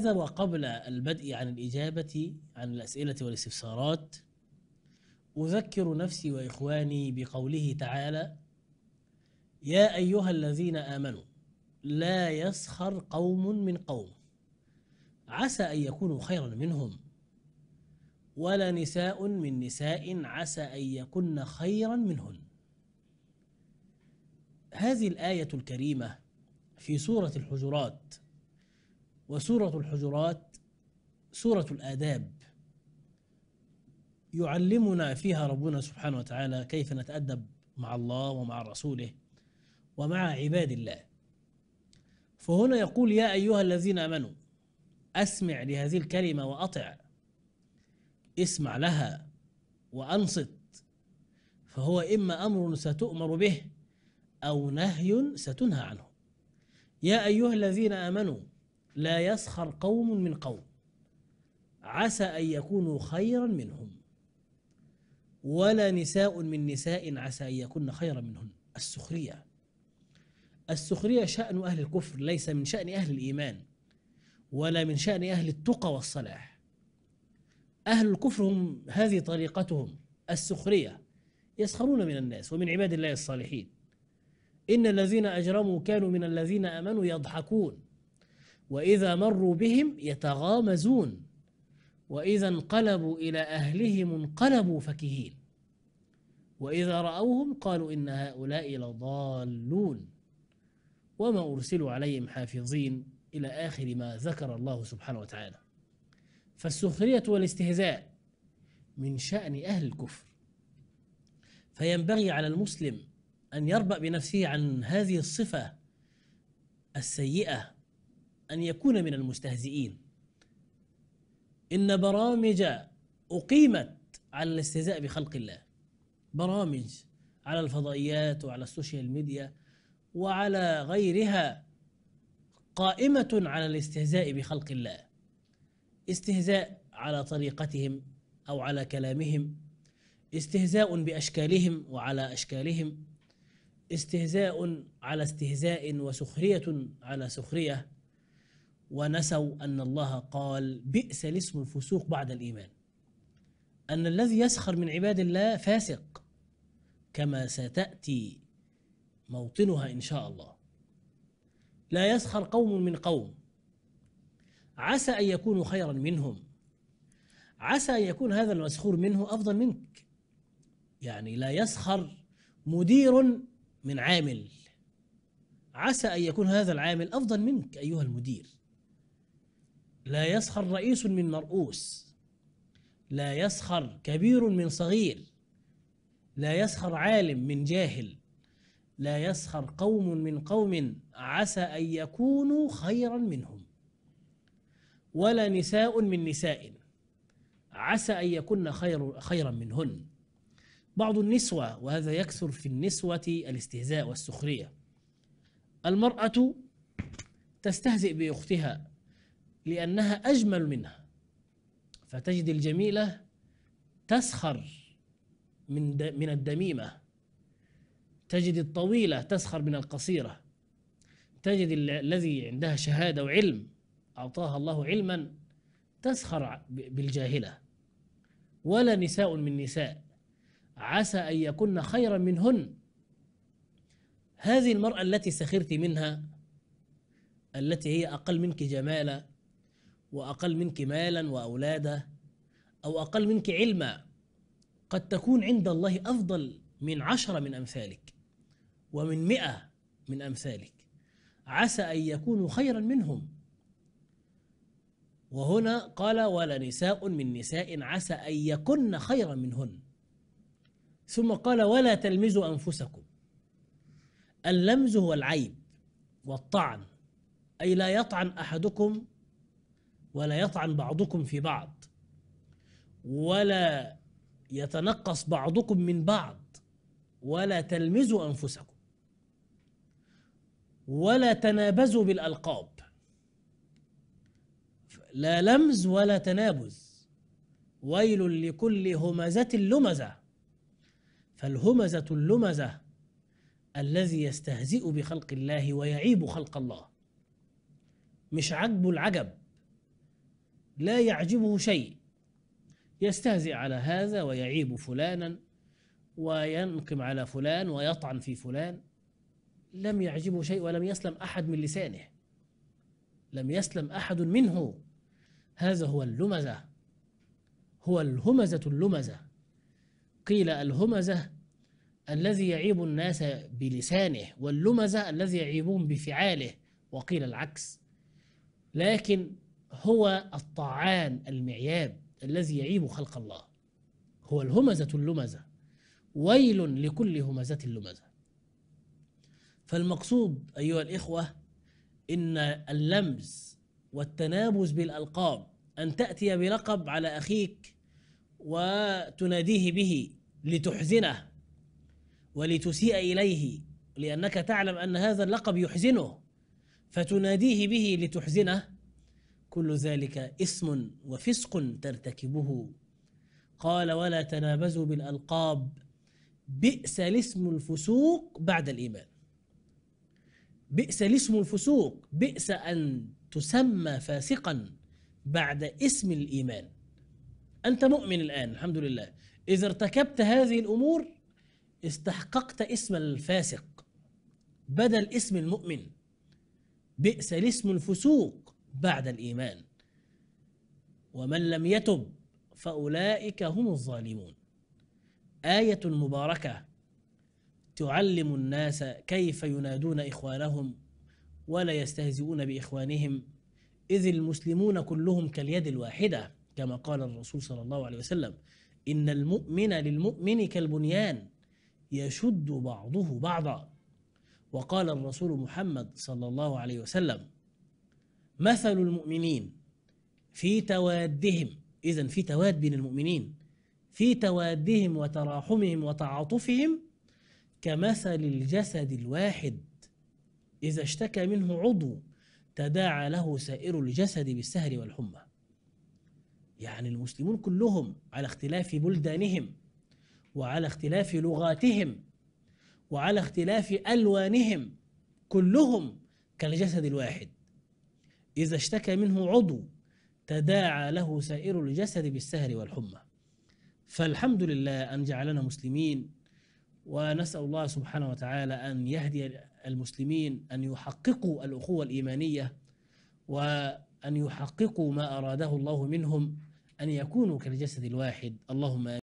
إذا وقبل البدء عن الإجابة عن الأسئلة والاستفسارات أذكر نفسي وإخواني بقوله تعالى يا أيها الذين آمنوا لا يسخر قوم من قوم عسى أن يكونوا خيرا منهم ولا نساء من نساء عسى أن يكن خيرا منهن هذه الآية الكريمة في سورة الحجرات وسورة الحجرات سورة الآداب يعلمنا فيها ربنا سبحانه وتعالى كيف نتأدب مع الله ومع رسوله ومع عباد الله فهنا يقول يا أيها الذين آمنوا أسمع لهذه الكلمة وأطع اسمع لها وأنصت فهو إما أمر ستؤمر به أو نهي ستنهى عنه يا أيها الذين آمنوا لا يسخر قوم من قوم عسى أن يكونوا خيرا منهم ولا نساء من نساء عسى أن يكون خيرا منهن السخرية السخرية شأن أهل الكفر ليس من شأن أهل الإيمان ولا من شأن أهل التقى والصلاح أهل الكفر هم هذه طريقتهم السخرية يسخرون من الناس ومن عباد الله الصالحين إن الذين أجرموا كانوا من الذين آمنوا يضحكون وإذا مروا بهم يتغامزون وإذا انقلبوا إلى أهلهم انقلبوا فكهين وإذا رأوهم قالوا إن هؤلاء لضالون وما أرسلوا عليهم حافظين إلى آخر ما ذكر الله سبحانه وتعالى فالسخرية والاستهزاء من شأن أهل الكفر فينبغي على المسلم أن يربأ بنفسه عن هذه الصفة السيئة أن يكون من المستهزئين إن برامج أقيمت على الاستهزاء بخلق الله برامج على الفضائيات وعلى السوشيال ميديا وعلى غيرها قائمة على الاستهزاء بخلق الله استهزاء على طريقتهم أو على كلامهم استهزاء بأشكالهم وعلى أشكالهم استهزاء على استهزاء وسخرية على سخرية ونسوا أن الله قال بئس الاسم الفسوق بعد الإيمان أن الذي يسخر من عباد الله فاسق كما ستأتي موطنها إن شاء الله لا يسخر قوم من قوم عسى أن يكونوا خيرا منهم عسى أن يكون هذا المسخور منه أفضل منك يعني لا يسخر مدير من عامل عسى أن يكون هذا العامل أفضل منك أيها المدير لا يسخر رئيس من مرؤوس لا يسخر كبير من صغير لا يسخر عالم من جاهل لا يسخر قوم من قوم عسى ان يكونوا خيرا منهم ولا نساء من نساء عسى ان يكن خير خيرا منهن بعض النسوه وهذا يكثر في النسوه الاستهزاء والسخريه المراه تستهزئ باختها لأنها أجمل منها فتجد الجميلة تسخر من من الدميمة تجد الطويلة تسخر من القصيرة تجد الذي عندها شهادة وعلم أعطاها الله علما تسخر بالجاهلة ولا نساء من نساء عسى أن يكن خيرا منهن هذه المرأة التي سخرت منها التي هي أقل منك جمالا وأقل منك مالا وأولادا أو أقل منك علما قد تكون عند الله أفضل من عشرة من أمثالك ومن مئة من أمثالك عسى أن يكونوا خيرا منهم وهنا قال ولا نساء من نساء عسى أن يكن خيرا منهن ثم قال ولا تلمزوا أنفسكم اللمز هو العيب والطعن أي لا يطعن أحدكم ولا يطعن بعضكم في بعض ولا يتنقص بعضكم من بعض ولا تلمزوا انفسكم ولا تنابزوا بالالقاب لا لمز ولا تنابز ويل لكل همزه لمزه فالهمزه اللمزه الذي يستهزئ بخلق الله ويعيب خلق الله مش عجبه العجب لا يعجبه شيء يستهزئ على هذا ويعيب فلانا وينقم على فلان ويطعن في فلان لم يعجبه شيء ولم يسلم احد من لسانه لم يسلم احد منه هذا هو اللمزه هو الهمزه اللمزه قيل الهمزه الذي يعيب الناس بلسانه واللمزه الذي يعيبهم بفعاله وقيل العكس لكن هو الطعان المعياب الذي يعيب خلق الله هو الهمزة اللمزة ويل لكل همزة اللمزة فالمقصود أيها الإخوة إن اللمز والتنابز بالألقاب أن تأتي بلقب على أخيك وتناديه به لتحزنه ولتسيء إليه لأنك تعلم أن هذا اللقب يحزنه فتناديه به لتحزنه كل ذلك إثم وفسق ترتكبه قال ولا تنابزوا بالألقاب بئس الاسم الفسوق بعد الإيمان بئس الاسم الفسوق بئس أن تسمى فاسقا بعد اسم الإيمان أنت مؤمن الآن الحمد لله إذا ارتكبت هذه الأمور استحققت اسم الفاسق بدل اسم المؤمن بئس الاسم الفسوق بعد الايمان ومن لم يتب فاولئك هم الظالمون ايه مباركه تعلم الناس كيف ينادون اخوانهم ولا يستهزئون باخوانهم اذ المسلمون كلهم كاليد الواحده كما قال الرسول صلى الله عليه وسلم ان المؤمن للمؤمن كالبنيان يشد بعضه بعضا وقال الرسول محمد صلى الله عليه وسلم مثل المؤمنين في توادهم إذا في تواد بين المؤمنين في توادهم وتراحمهم وتعاطفهم كمثل الجسد الواحد إذا اشتكى منه عضو تداعى له سائر الجسد بالسهر والحمى يعني المسلمون كلهم على اختلاف بلدانهم وعلى اختلاف لغاتهم وعلى اختلاف ألوانهم كلهم كالجسد الواحد إذا اشتكى منه عضو تداعى له سائر الجسد بالسهر والحمى فالحمد لله أن جعلنا مسلمين ونسأل الله سبحانه وتعالى أن يهدي المسلمين أن يحققوا الأخوة الإيمانية وأن يحققوا ما أراده الله منهم أن يكونوا كالجسد الواحد اللهم